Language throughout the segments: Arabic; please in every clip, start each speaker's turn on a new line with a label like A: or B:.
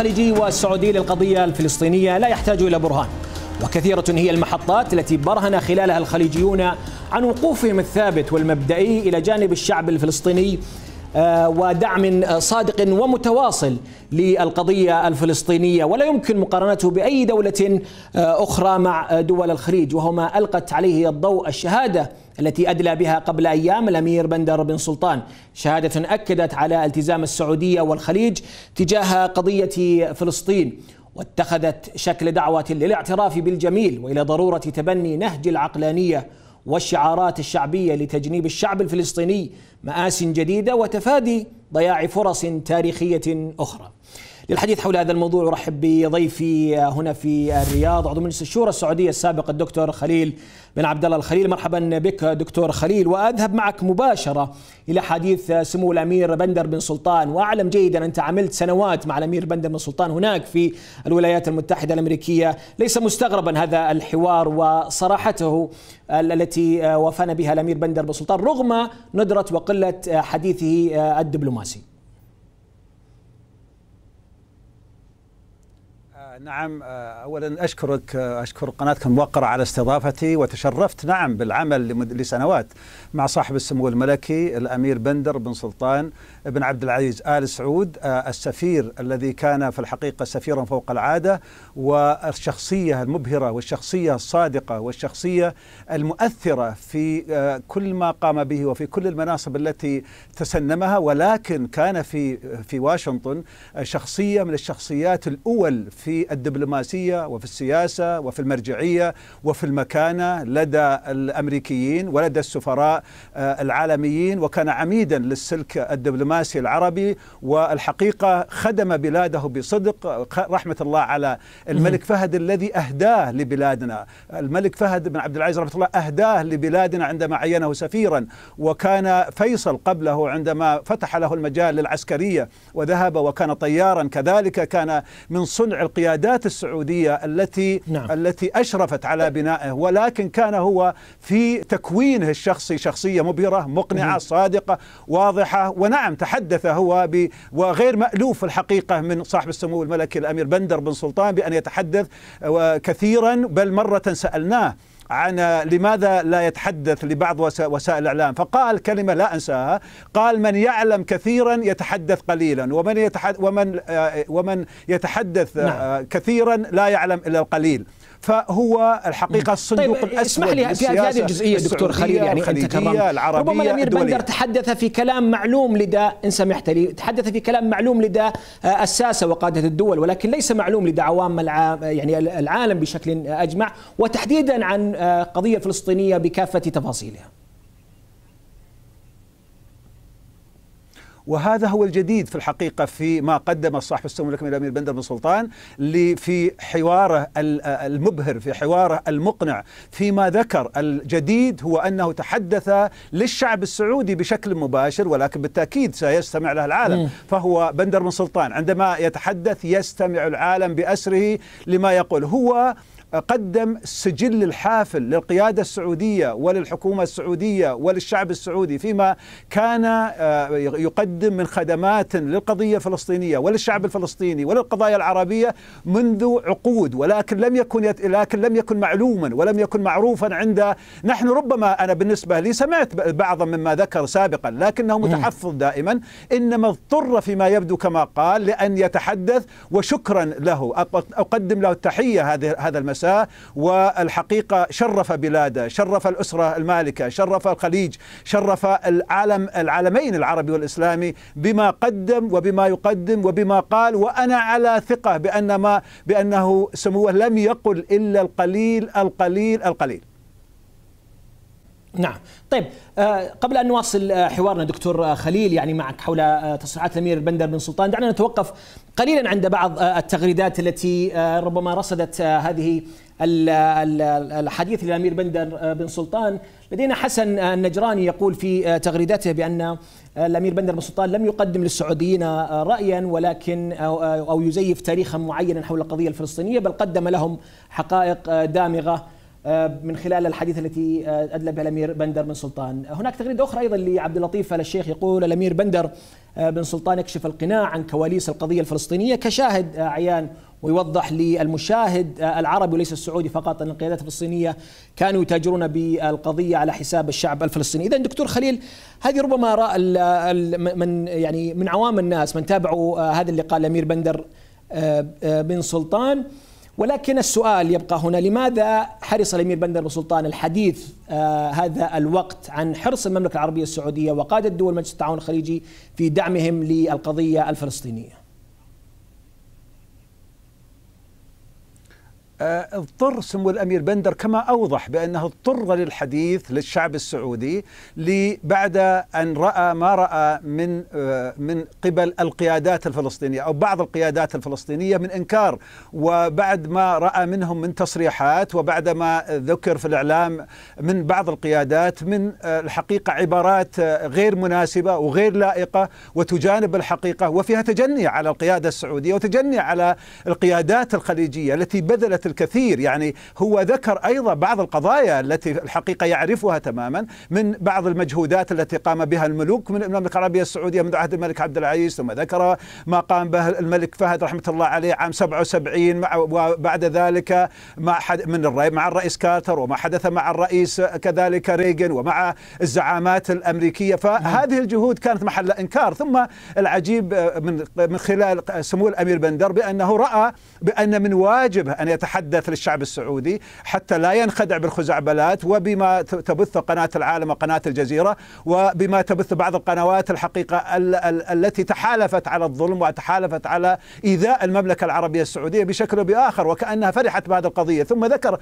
A: الخليجي والسعودي للقضية الفلسطينية لا يحتاج إلى برهان وكثيرة هي المحطات التي برهن خلالها الخليجيون عن وقوفهم الثابت والمبدئي إلى جانب الشعب الفلسطيني آه، ودعم صادق ومتواصل للقضية الفلسطينية ولا يمكن مقارنته بأي دولة آه، أخرى مع دول الخليج وهو ما ألقت عليه الضوء الشهادة التي أدلى بها قبل أيام الأمير بندر بن سلطان شهادة أكدت على التزام السعودية والخليج تجاه قضية فلسطين واتخذت شكل دعوة للاعتراف بالجميل وإلى ضرورة تبني نهج العقلانية والشعارات الشعبيه لتجنيب الشعب الفلسطيني مآس جديده وتفادي ضياع فرص تاريخيه اخرى. للحديث حول هذا الموضوع ارحب بضيفي هنا في الرياض عضو مجلس الشورى السعوديه السابق الدكتور خليل بن عبد الله الخليل مرحبا بك دكتور خليل واذهب معك مباشره الى حديث سمو الامير بندر بن سلطان واعلم جيدا انت عملت سنوات مع الامير بندر بن سلطان هناك في الولايات المتحده الامريكيه ليس مستغربا هذا الحوار وصراحته التي وافانا بها الامير بندر بن سلطان رغم ندره وقله حديثه الدبلوماسي
B: نعم آه، اولا اشكرك آه، اشكر قناتكم الموقرة على استضافتي وتشرفت نعم بالعمل لسنوات مع صاحب السمو الملكي الامير بندر بن سلطان بن عبد العزيز ال سعود آه، السفير الذي كان في الحقيقه سفيرا فوق العاده والشخصيه المبهره والشخصيه الصادقه والشخصيه المؤثره في كل ما قام به وفي كل المناصب التي تسنمها ولكن كان في في واشنطن شخصيه من الشخصيات الاول في الدبلوماسية وفي السياسة وفي المرجعية وفي المكانة لدى الأمريكيين ولدى السفراء آه، العالميين وكان عميدا للسلك الدبلوماسي العربي والحقيقة خدم بلاده بصدق رحمة الله على الملك فهد الذي أهداه لبلادنا الملك فهد بن عبد العزيز رحمة الله أهداه لبلادنا عندما عينه سفيرا وكان فيصل قبله عندما فتح له المجال للعسكرية وذهب وكان طيارا كذلك كان من صنع القيادة القيادات السعوديه التي نعم. التي اشرفت على بنائه ولكن كان هو في تكوينه الشخصي شخصيه مبهره مقنعه مم. صادقه واضحه ونعم تحدث هو ب وغير مالوف الحقيقه من صاحب السمو الملكي الامير بندر بن سلطان بان يتحدث آه، كثيرا بل مره سالناه عن لماذا لا يتحدث لبعض وسائل الاعلام فقال كلمه لا انساها قال من يعلم كثيرا يتحدث قليلا ومن يتحدث ومن آه، ومن يتحدث نعم. آه، كثيرا لا يعلم الا القليل فهو الحقيقه الصندوق طيب الاسود اسمح لي في هذه الجزئيه دكتور خليل يعني انت ربما الامير بندر
A: تحدث في كلام معلوم لدى ان سمحت لي تحدث في كلام معلوم لدى آه، الساسه وقاده الدول ولكن ليس معلوم لدى عوام يعني العالم بشكل اجمع وتحديدا عن آه، قضيه فلسطينيه بكافه تفاصيلها
B: وهذا هو الجديد في الحقيقة في ما قدم الصحفي السمو الملكي الأمير بندر بن سلطان في حواره المبهر في حواره المقنع فيما ذكر الجديد هو أنه تحدث للشعب السعودي بشكل مباشر ولكن بالتأكيد سيستمع له العالم فهو بندر بن سلطان عندما يتحدث يستمع العالم بأسره لما يقول هو قدم سجل الحافل للقيادة السعودية وللحكومة السعودية وللشعب السعودي فيما كان آه، يقدم من خدمات للقضية الفلسطينية وللشعب الفلسطيني وللقضايا العربية منذ عقود ولكن لم يكن يت... لكن لم يكن معلوما ولم يكن معروفا عند نحن ربما أنا بالنسبة لي سمعت بعضا مما ذكر سابقا لكنه متحفظ دائما إنما اضطر فيما يبدو كما قال لأن يتحدث وشكرا له أقدم له التحية هذا المساء الرؤساء والحقيقة شرف بلاده شرف الأسرة المالكة شرف الخليج شرف العالم العالمين العربي والإسلامي بما قدم وبما يقدم وبما قال وأنا على ثقة بأن ما بأنه سموه لم يقل إلا القليل القليل القليل
A: نعم طيب آه، قبل ان نواصل آه، حوارنا دكتور آه، خليل يعني معك حول تصريحات الامير البندر بن سلطان دعنا نتوقف قليلا عند بعض التغريدات التي ربما رصدت هذه الحديث للامير بندر بن سلطان لدينا حسن النجراني يقول في تغريدته بان الامير بندر بن سلطان لم يقدم للسعوديين رايا ولكن او يزيف تاريخا معينا حول القضيه الفلسطينيه بل قدم لهم حقائق دامغه آه، من خلال الحديث التي آه، ادلى بها الامير بندر بن سلطان، آه، هناك تغريده اخرى ايضا لعبد اللطيف ال الشيخ يقول الامير بندر بن سلطان يكشف القناع عن كواليس القضيه الفلسطينيه كشاهد عيان ويوضح للمشاهد العربي وليس السعودي فقط ان القيادات الفلسطينيه كانوا يتاجرون بالقضيه على حساب الشعب الفلسطيني، اذا دكتور خليل هذه ربما راى من يعني من عوام الناس من تابعوا هذا اللقاء الامير بندر بن سلطان ولكن السؤال يبقى هنا لماذا حرص الامير بندر بن سلطان الحديث آه هذا الوقت عن حرص المملكه العربيه السعوديه وقاده دول مجلس التعاون الخليجي في دعمهم للقضيه الفلسطينيه؟
B: آه، اضطر سمو الامير بندر كما اوضح بانه اضطر للحديث للشعب السعودي بعد ان راى ما راى من آه، من قبل القيادات الفلسطينيه او بعض القيادات الفلسطينيه من انكار وبعد ما راى منهم من تصريحات وبعد ما ذكر في الاعلام من بعض القيادات من آه، الحقيقه عبارات غير مناسبه وغير لائقه وتجانب الحقيقه وفيها تجني على القياده السعوديه وتجني على القيادات الخليجيه التي بذلت الكثير يعني هو ذكر أيضا بعض القضايا التي الحقيقة يعرفها تماما من بعض المجهودات التي قام بها الملوك من المملكة العربية السعودية منذ عهد الملك عبد العزيز ثم ذكر ما قام به الملك فهد رحمة الله عليه عام 77 وبعد ذلك مع من الرئي مع الرئيس كارتر وما حدث مع الرئيس كذلك ريغن ومع الزعامات الأمريكية فهذه الجهود كانت محل إنكار ثم العجيب آه، من من خلال سمو الأمير بندر بأنه رأى بأن من واجبه أن يتحدث يتحدث للشعب السعودي حتى لا ينخدع بالخزعبلات وبما تبث قناة العالم وقناة الجزيرة وبما تبث بعض القنوات الحقيقة ال ال التي تحالفت على الظلم وتحالفت على إيذاء المملكة العربية السعودية بشكل أو بآخر وكأنها فرحت بهذه القضية ثم ذكر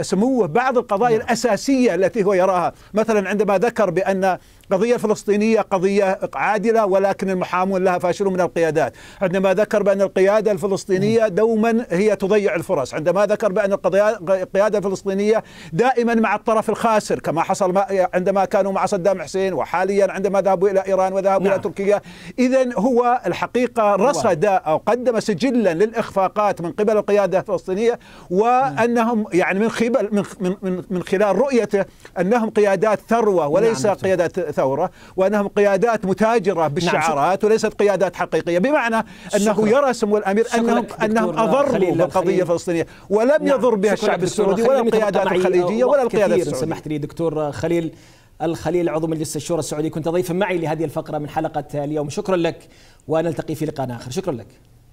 B: سموه بعض القضايا نعم. الأساسية التي هو يراها مثلا عندما ذكر بأن القضية الفلسطينية قضية عادلة ولكن المحامون لها فاشلون من القيادات عندما ذكر بأن القيادة الفلسطينية نعم. دوما هي تضيع الفرص عندما ذكر بأن القيادة الفلسطينية دائما مع الطرف الخاسر كما حصل عندما كانوا مع صدام حسين وحاليا عندما ذهبوا إلى إيران وذهبوا نعم. إلى تركيا إذا هو الحقيقة رصد أو قدم سجلا للإخفاقات من قبل القيادة الفلسطينية وأنهم يعني من خلال من, من, من خلال رؤيته أنهم قيادات ثروة نعم، وليس نعم. قيادات ثورة وأنهم قيادات متاجرة نعم، بالشعارات وليست قيادات حقيقية بمعنى أنه شكرا. يرى سمو الأمير أنهم, أنهم أضروا بالقضية الفلسطينية ولم نعم. يضر بها الشعب السعودي ولا القيادات الخليجيه ولا القيادات السعوديه سمحت
A: لي دكتور خليل الخليل عضو مجلس الشورى السعودي كنت ضيفا معي لهذه الفقره من حلقه اليوم شكرا لك ونلتقي في لقاء اخر شكرا لك